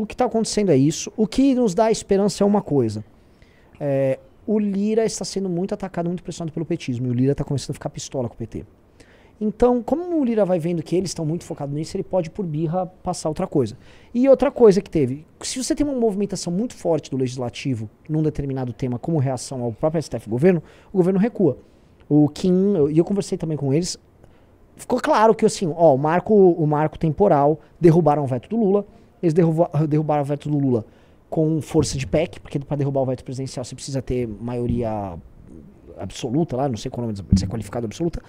o que está acontecendo é isso. O que nos dá esperança é uma coisa. É, o Lira está sendo muito atacado, muito pressionado pelo petismo. E o Lira está começando a ficar pistola com o PT. Então, como o Lira vai vendo que eles estão muito focados nisso, ele pode, por birra, passar outra coisa. E outra coisa que teve: se você tem uma movimentação muito forte do legislativo num determinado tema, como reação ao próprio STF governo, o governo recua. O Kim, e eu conversei também com eles, ficou claro que assim, ó, o marco, o marco temporal, derrubaram o veto do Lula eles derrubaram, derrubaram o veto do Lula com força de PEC, porque para derrubar o veto presidencial você precisa ter maioria absoluta lá, não sei qual nome, se é qualificado absoluta.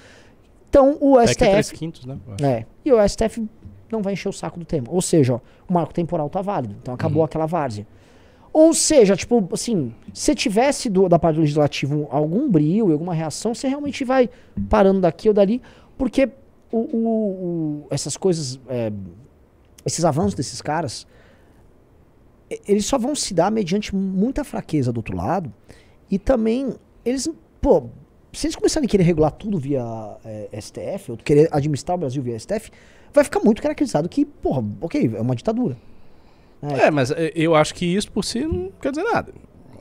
Então o PEC STF. É três quintos, né? É. E o STF não vai encher o saco do tema. Ou seja, ó, o marco temporal tá válido. Então acabou uhum. aquela várzea. Ou seja, tipo, assim, se tivesse do, da parte do legislativo algum brilho e alguma reação, você realmente vai parando daqui ou dali, porque o, o, o, essas coisas é, esses avanços desses caras, eles só vão se dar mediante muita fraqueza do outro lado. E também, eles, pô, se eles começarem a querer regular tudo via é, eh, STF, ou querer administrar o Brasil via STF, vai ficar muito caracterizado que, porra, ok, é uma ditadura. É, é mas eh, eu acho que isso por si não quer dizer nada.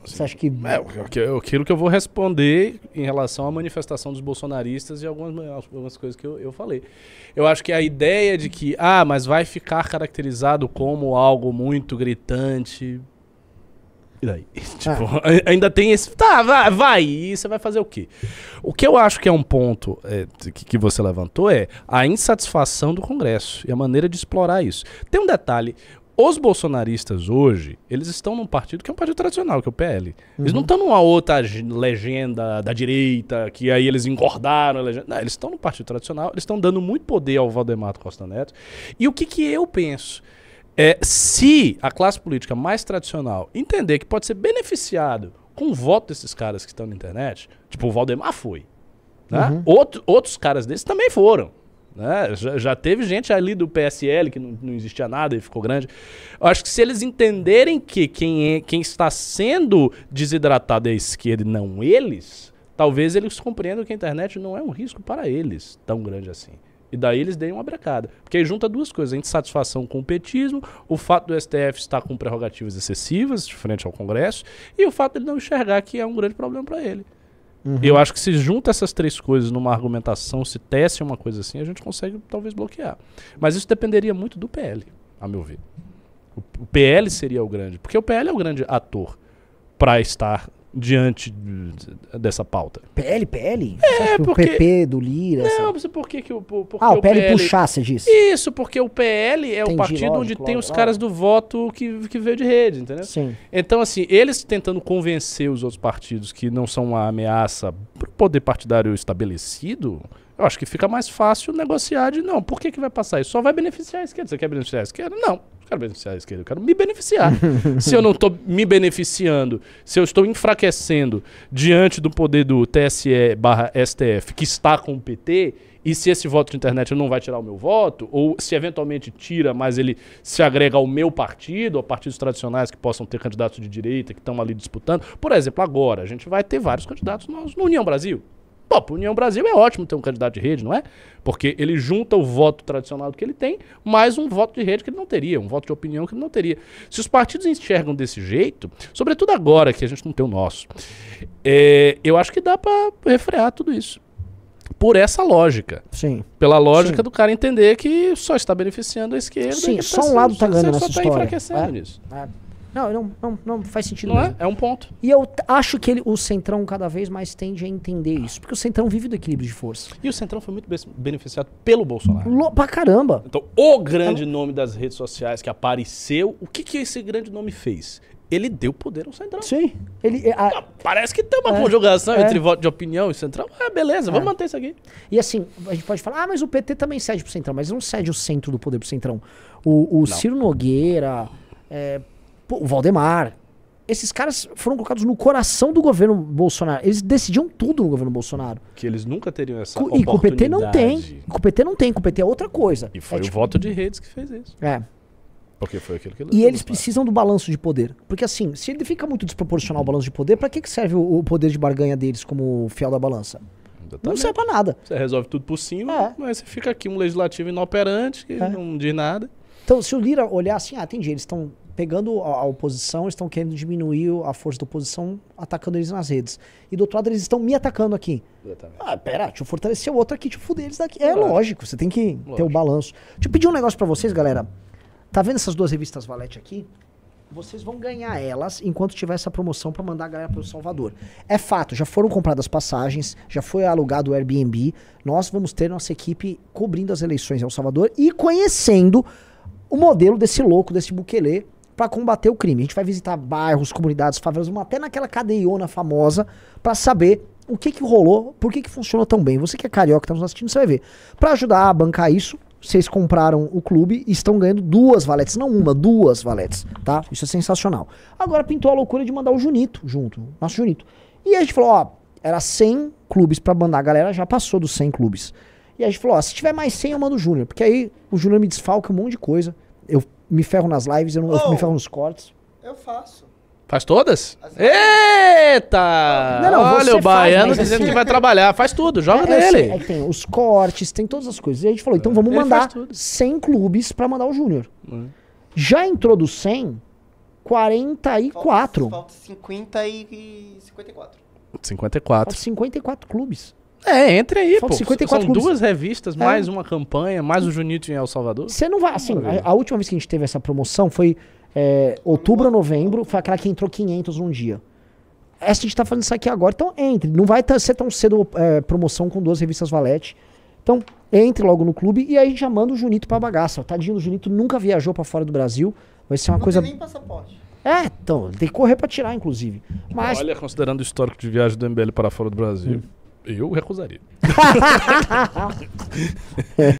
Assim, você acha que. É, aquilo que eu vou responder em relação à manifestação dos bolsonaristas e algumas, algumas coisas que eu, eu falei. Eu acho que a ideia de que, ah, mas vai ficar caracterizado como algo muito gritante. E daí? Tipo, ah. ainda tem esse. Tá, vai, vai, e você vai fazer o quê? O que eu acho que é um ponto é, que, que você levantou é a insatisfação do Congresso e a maneira de explorar isso. Tem um detalhe: os bolsonaristas hoje, eles estão num partido que é um partido tradicional, que é o PL. Eles não uhum. estão numa outra legenda da direita, que aí eles engordaram a legenda. Não, eles estão num partido tradicional, eles estão dando muito poder ao Valdemar Costa Neto. E o que, que eu penso? É, se a classe política mais tradicional entender que pode ser beneficiado com o voto desses caras que estão na internet, tipo o Valdemar foi, né? Uhum. Outro, outros caras desses também foram. Né? Já, já, teve gente ali do PSL que não, não, existia nada e ficou grande. acho que se eles entenderem que quem, é, quem está sendo desidratado é a esquerda e não eles, talvez eles compreendam que a internet não é um risco para eles tão grande assim. E daí eles deem uma brecada. Porque aí junta duas coisas: a insatisfação com o petismo, o fato do STF estar com prerrogativas excessivas frente ao Congresso, e o fato de ele não enxergar que é um grande problema para ele. Uhum. Eu acho que se junta essas três coisas numa argumentação, se tece uma coisa assim, a gente consegue talvez bloquear. Mas isso dependeria muito do PL, a meu ver. O, o PL seria o grande, porque o PL é o grande ator para estar diante dessa pauta? PL, PL? É, porque... O PP do Lira? Não, assim? por que, que o. ah, o PL, o PL puxasse disso. Isso, porque o PL é Entendi, o partido lógico, onde lógico, tem os lógico. caras do voto que, que veio de rede, entendeu? Sim. Então, assim, eles tentando convencer os outros partidos que não são uma ameaça pro poder partidário estabelecido. Eu acho que fica mais fácil negociar de não. Por que, que vai passar isso? Só vai beneficiar a esquerda. Você quer beneficiar a esquerda? Não não quero beneficiar a esquerda, eu quero me beneficiar. se eu não estou me beneficiando, se eu estou enfraquecendo diante do poder do TSE barra STF, que está com o PT, e se esse voto de internet não vai tirar o meu voto, ou se eventualmente tira, mas ele se agrega ao meu partido, a partidos tradicionais que possam ter candidatos de direita, que estão ali disputando. Por exemplo, agora, a gente vai ter vários candidatos nós no União Brasil. Pô, para União Brasil é ótimo ter um candidato de rede, não é? Porque ele junta o voto tradicional que ele tem, mais um voto de rede que ele não teria, um voto de opinião que ele não teria. Se os partidos enxergam desse jeito, sobretudo agora que a gente não tem o nosso, é, eu acho que dá para refrear tudo isso. Por essa lógica. Sim. Pela lógica Sim. do cara entender que só está beneficiando a esquerda. Sim, só um lado está ganhando nessa tá história. Só está enfraquecendo é, nisso. É. Não, não, não, não faz sentido não é? mesmo. É, é um ponto. E eu acho que ele, o Centrão cada vez mais tende a entender isso, porque o Centrão vive do equilíbrio de força. E o Centrão foi muito beneficiado pelo Bolsonaro. Lo, pra caramba. Então, o grande então nome das redes sociais que apareceu, o que, que esse grande nome fez? Ele deu poder ao Centrão. Sim. Ele, é, a, Parece que tem uma é, conjugação é, entre voto de opinião e Centrão. Ah, beleza, vamos é. manter isso aqui. E assim, a gente pode falar, ah, mas o PT também cede pro Centrão, mas não cede o centro do poder pro Centrão. O, o Ciro Nogueira, é, Pô, o Valdemar. Esses caras foram colocados no coração do governo Bolsonaro. Eles decidiam tudo no governo Bolsonaro. Que eles nunca teriam essa Co e oportunidade. E com o PT não tem. Com o PT não tem. Com o PT é outra coisa. E foi é, o tipo... voto de redes que fez isso. É. Porque foi aquilo que ele E eles precisam do balanço de poder. Porque assim, se ele fica muito desproporcional o balanço de poder, para que, que serve o, o poder de barganha deles como fiel da balança? Exatamente. Não serve pra nada. Você resolve tudo por cima, é. mas você fica aqui um legislativo inoperante, que é. não diz nada. Então, se o Lira olhar assim, ah, entendi, eles estão pegando a, a oposição, estão querendo diminuir a força da oposição, atacando eles nas redes. E do outro lado, eles estão me atacando aqui. Exatamente. Ah, pera, deixa eu fortalecer o outro aqui, deixa eu fuder eles daqui. É lógico, você tem que lógico. ter o um balanço. Deixa eu pedir um negócio para vocês, galera. Tá vendo essas duas revistas Valete aqui? Vocês vão ganhar elas enquanto tiver essa promoção para mandar a galera para o Salvador. É fato, já foram compradas passagens, já foi alugado o Airbnb. Nós vamos ter nossa equipe cobrindo as eleições em El Salvador e conhecendo o modelo desse louco, desse buquelê, para combater o crime. A gente vai visitar bairros, comunidades, favelas, até naquela cadeiona famosa, para saber o que que rolou, por que que funcionou tão bem. Você que é carioca, tá nos assistindo, você vai ver. Para ajudar a bancar isso, vocês compraram o clube e estão ganhando duas valetes, não uma, duas valetes, tá? Isso é sensacional. Agora pintou a loucura de mandar o Junito junto, nosso Junito. E a gente falou, ó, era 100 clubes para mandar, a galera já passou dos 100 clubes. E a gente falou, ó, se tiver mais 100 eu mando o Júnior, porque aí o Júnior me desfalca um monte de coisa. Eu me ferro nas lives, eu, não, oh, eu me oh! ferro nos cortes. Eu faço. Faz todas? Eita! Não, não, Olha o baiano faz, dizendo assim... que vai trabalhar. Faz tudo, joga é, é nele. É, tem os cortes, tem todas as coisas. E a gente falou, então é, vamos mandar 100 clubes para mandar o Júnior. Hum. Já entrou dos 100, 44. Falta, falta 50 e 54. 54. Falta 54 clubes. É, entre aí, Falta pô. 54 São clubes. duas revistas, é. mais uma campanha, mais o Junito em El Salvador. Você não vai, assim, a, a, última vez que a gente teve essa promoção foi é, outubro ou novembro, foi aquela que entrou 500 num dia. Essa a gente tá fazendo isso aqui agora, então entre. Não vai tá, ser tão cedo é, promoção com duas revistas Valete. Então, entre logo no clube e aí a gente já manda o Junito pra bagaça. Tadinho, o Junito nunca viajou para fora do Brasil. Vai ser uma não coisa. Tem nem passaporte. É, então, tem que correr pra tirar, inclusive. Mas... Olha, considerando o histórico de viagem do MBL para fora do Brasil. Hum. Eu recusaria.